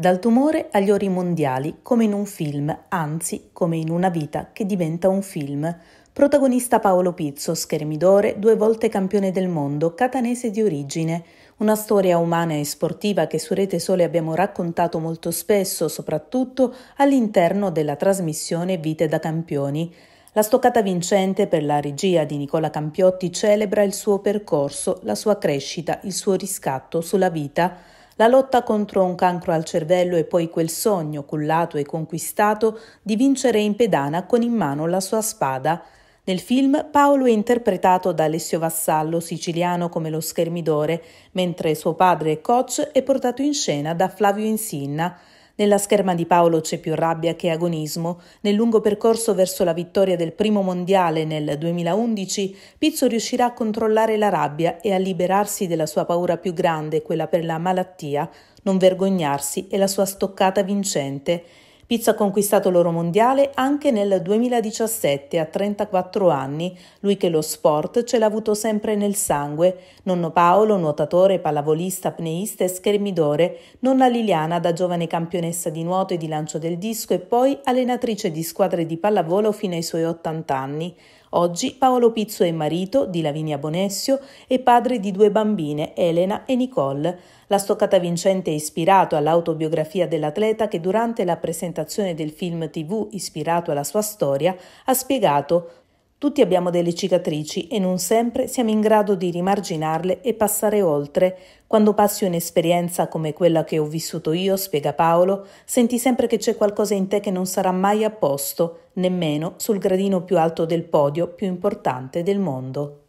dal tumore agli ori mondiali, come in un film, anzi come in una vita che diventa un film. Protagonista Paolo Pizzo, schermidore, due volte campione del mondo, catanese di origine, una storia umana e sportiva che su Rete Sole abbiamo raccontato molto spesso, soprattutto all'interno della trasmissione Vite da Campioni. La stoccata vincente per la regia di Nicola Campiotti celebra il suo percorso, la sua crescita, il suo riscatto sulla vita la lotta contro un cancro al cervello e poi quel sogno cullato e conquistato di vincere in pedana con in mano la sua spada. Nel film Paolo è interpretato da Alessio Vassallo, siciliano come lo schermidore, mentre suo padre, coach, è portato in scena da Flavio Insinna. Nella scherma di Paolo c'è più rabbia che agonismo. Nel lungo percorso verso la vittoria del primo mondiale nel 2011, Pizzo riuscirà a controllare la rabbia e a liberarsi della sua paura più grande, quella per la malattia, non vergognarsi e la sua stoccata vincente. Pizzo ha conquistato l'oro mondiale anche nel 2017 a 34 anni, lui che lo sport ce l'ha avuto sempre nel sangue. Nonno Paolo, nuotatore, pallavolista, apneista e schermidore, nonna Liliana da giovane campionessa di nuoto e di lancio del disco e poi allenatrice di squadre di pallavolo fino ai suoi 80 anni. Oggi Paolo Pizzo è marito di Lavinia Bonessio e padre di due bambine, Elena e Nicole. La stoccata vincente è ispirato all'autobiografia dell'atleta che durante la presentazione del film TV ispirato alla sua storia ha spiegato tutti abbiamo delle cicatrici e non sempre siamo in grado di rimarginarle e passare oltre. Quando passi un'esperienza come quella che ho vissuto io, spiega Paolo, senti sempre che c'è qualcosa in te che non sarà mai a posto, nemmeno sul gradino più alto del podio più importante del mondo.